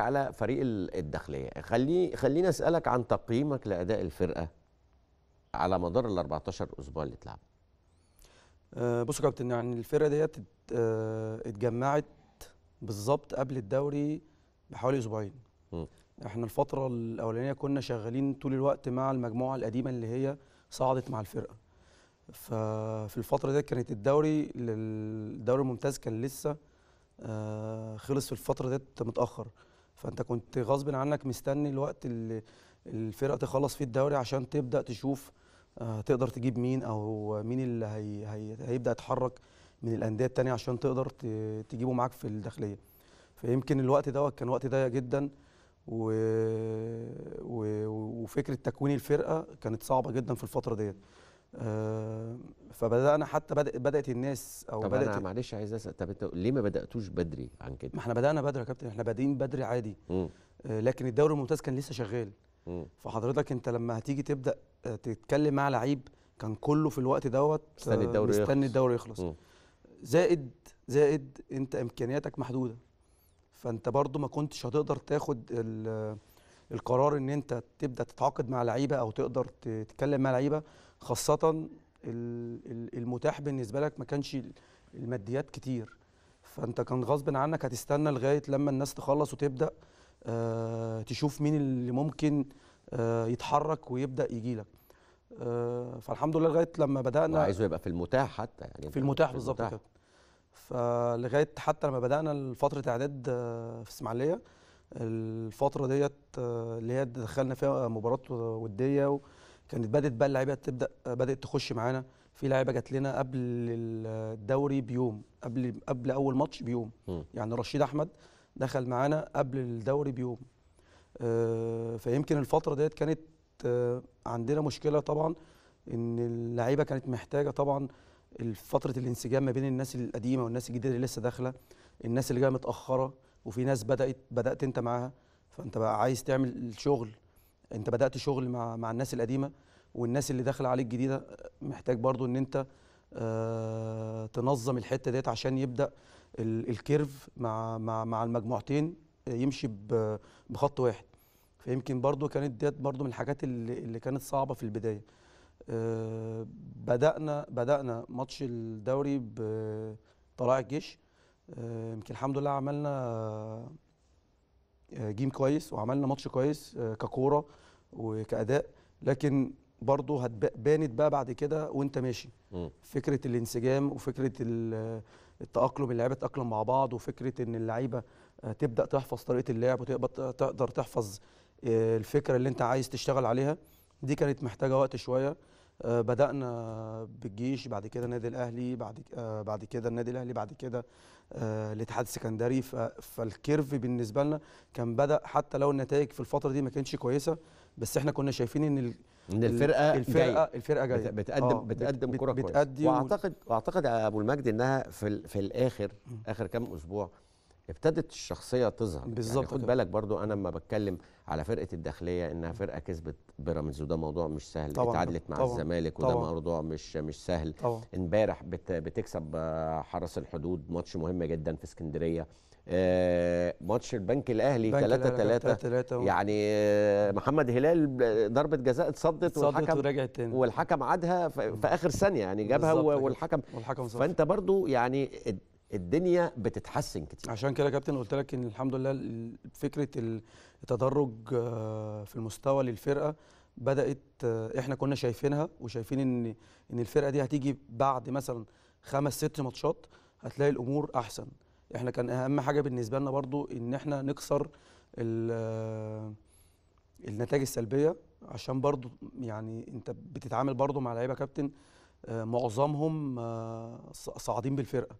على فريق الداخليه خلي خلينا اسالك عن تقييمك لاداء الفرقه على مدار ال 14 اسبوع اللي اتلعبوا أه بص يا كابتن يعني الفرقه ديت أه، اتجمعت بالظبط قبل الدوري بحوالي اسبوعين م. احنا الفتره الاولانيه كنا شغالين طول الوقت مع المجموعه القديمه اللي هي صعدت مع الفرقه ففي الفتره دي كانت الدوري الدوري الممتاز كان لسه أه، خلص في الفتره ديت متاخر فانت كنت غصب عنك مستني الوقت اللي الفرقه تخلص فيه الدوري عشان تبدا تشوف آه، تقدر تجيب مين او مين اللي هي هي هيبدا يتحرك من الانديه الثانيه عشان تقدر تجيبه معاك في الداخليه فيمكن الوقت دوت كان وقت ضيق جدا و... و... وفكره تكوين الفرقه كانت صعبه جدا في الفتره ديت آه، فبدانا حتى بدات بدات الناس او طب بدات انا معلش عايز اسال طب انت ليه ما بداتوش بدري عن كده؟ ما احنا بدانا بدري يا كابتن احنا بادئين بدري عادي آه، لكن الدوري الممتاز كان لسه شغال فحضرتك انت لما هتيجي تبدا آه، تتكلم مع لعيب كان كله في الوقت دوت مستني الدوري يخلص مستني الدوري يخلص زائد زائد انت امكانياتك محدوده فانت برضو ما كنتش هتقدر تاخد القرار ان انت تبدا تتعاقد مع لعيبه او تقدر تتكلم مع لعيبه خاصه المتاح بالنسبه لك ما كانش الماديات كتير فانت كان غصب عنك هتستنى لغايه لما الناس تخلص وتبدا آه، تشوف مين اللي ممكن آه، يتحرك ويبدا يجي لك آه، فالحمد لله لغايه لما بدانا عايزه يبقى في المتاح حتى يعني في المتاح بالظبط كده فلغايه حتى لما بدانا فتره اعداد في اسماعيليه الفتره ديت آه، اللي هي دخلنا فيها مباراه وديه وكانت بدات بقى اللعيبه تبدا بدات تخش معانا في لعيبه جات لنا قبل الدوري بيوم قبل قبل اول ماتش بيوم م. يعني رشيد احمد دخل معانا قبل الدوري بيوم آه، فيمكن الفتره ديت كانت آه، عندنا مشكله طبعا ان اللعيبه كانت محتاجه طبعا فتره الانسجام ما بين الناس القديمه والناس الجديده اللي لسه داخله الناس اللي جايه متاخره وفي ناس بدات بدات انت معاها فانت بقى عايز تعمل الشغل انت بدات شغل مع مع الناس القديمه والناس اللي داخله عليك جديده محتاج برضو ان انت آه، تنظم الحته ديت عشان يبدا الكيرف مع مع مع المجموعتين يمشي بخط واحد فيمكن برضو كانت ديت برضو من الحاجات اللي, اللي كانت صعبه في البدايه آه، بدانا بدانا ماتش الدوري بطلائع الجيش آه، يمكن الحمد لله عملنا آه، جيم كويس وعملنا ماتش كويس آه، ككوره وكاداء لكن برضه هتبانت بقى بعد كده وانت ماشي فكره الانسجام وفكره التاقلم اللعيبه تتاقلم مع بعض وفكره ان اللعيبه تبدا تحفظ طريقه اللعب وتقدر تحفظ الفكره اللي انت عايز تشتغل عليها دي كانت محتاجه وقت شويه آه، بدانا بالجيش بعد كده النادي الاهلي بعد آه، بعد كده النادي الاهلي بعد كده آه، الاتحاد السكندري فالكيرف بالنسبه لنا كان بدا حتى لو النتائج في الفتره دي ما كانتش كويسه بس احنا كنا شايفين ان ان الفرقه الفرقه جاي. الفرقه جايه بتقدم آه بتقدم بت كره كويسة واعتقد واعتقد يا ابو المجد انها في في الاخر اخر كام اسبوع ابتدت الشخصيه تظهر يعني بالظبط يعني خد بالك برضو انا لما بتكلم على فرقه الداخليه انها فرقه كسبت بيراميدز وده موضوع مش سهل طبعًا اتعادلت مع طبعًا الزمالك وده موضوع مش مش سهل امبارح بت بتكسب آه، حرس الحدود ماتش مهم جدا في اسكندريه آه ماتش البنك الاهلي 3 3 يعني آه محمد هلال ضربه جزاء اتصدت والحكم ورجعت تاني والحكم عادها في اخر ثانيه يعني جابها والحكم, والحكم فانت برضو يعني الدنيا بتتحسن كتير عشان كده يا كابتن قلت لك ان الحمد لله فكره التدرج آه، في المستوى للفرقه بدات آه، احنا كنا شايفينها وشايفين ان ان الفرقه دي هتيجي بعد مثلا خمس ست ماتشات هتلاقي الامور احسن احنا كان اهم حاجه بالنسبه لنا برضو ان احنا نكسر آه، النتائج السلبيه عشان برضو يعني انت بتتعامل برضو مع لعيبه كابتن معظمهم صاعدين بالفرقه